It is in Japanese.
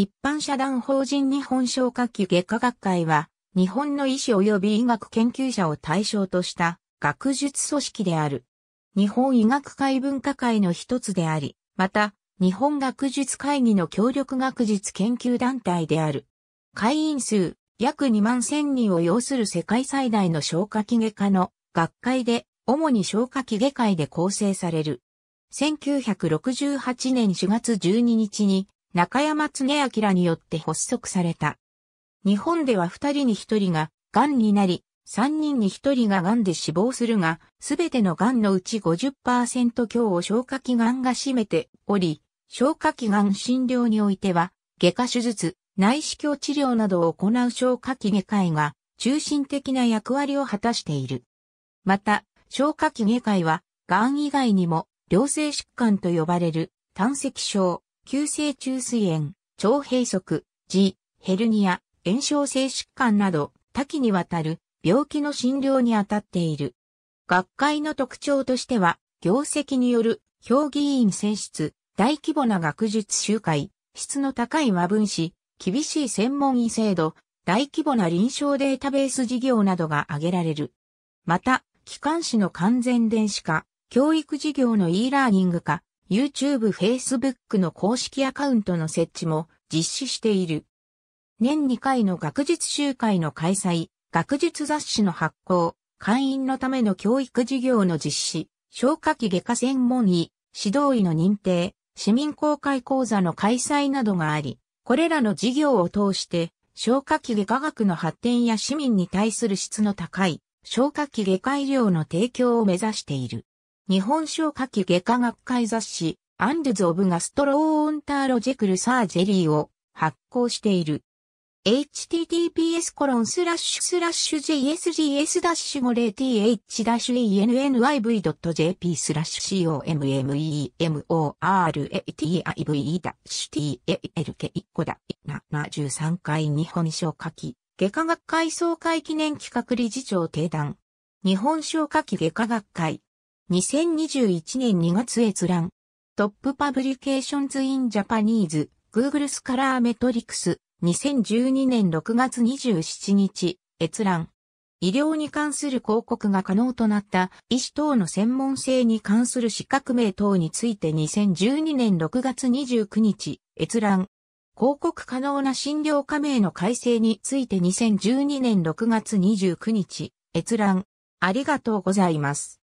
一般社団法人日本消化器外科学会は、日本の医師及び医学研究者を対象とした学術組織である。日本医学会文化会の一つであり、また、日本学術会議の協力学術研究団体である。会員数、約2万1000人を要する世界最大の消化器外科の学会で、主に消化器外科医で構成される。1968年4月12日に中山恒明によって発足された。日本では二人に一人が癌になり、三人に一人が癌で死亡するが、すべての癌のうち50%強を消化器癌が占めており、消化器癌診療においては、外科手術、内視鏡治療などを行う消化器外科医が中心的な役割を果たしている。また、消化器外科医は、癌以外にも良性疾患と呼ばれる、胆石症、急性虫垂炎、腸閉塞、痔、ヘルニア、炎症性疾患など多岐にわたる病気の診療に当たっている。学会の特徴としては、業績による評議員選出、大規模な学術集会、質の高い和文子、厳しい専門医制度、大規模な臨床データベース事業などが挙げられる。また、機関紙の完全電子化、教育事業の e ラーニング化、YouTube、Facebook の公式アカウントの設置も実施している。年2回の学術集会の開催、学術雑誌の発行、会員のための教育事業の実施、消化器外科専門医、指導医の認定、市民公開講座の開催などがあり、これらの事業を通して、消化器外科学の発展や市民に対する質の高い、消化器外科医療の提供を目指している。日本消化器外科学会雑誌、アンデズ・オブ・ガストロー・オンターロジェクル・サージェリーを発行している。https コロンスラッシュスラッシュ j s g s 5 0 t h e n n i v j p スラッシュ commemoratiiv-talk1 回日本消化器外科学会総会記念企画理事長定談日本消化器外科学会2021年2月閲覧。トップパブリケーションズインジャパニーズ、Google スカラーメトリクス、2012年6月27日、閲覧。医療に関する広告が可能となった医師等の専門性に関する資格名等について2012年6月29日、閲覧。広告可能な診療加盟の改正について2012年6月29日、閲覧。ありがとうございます。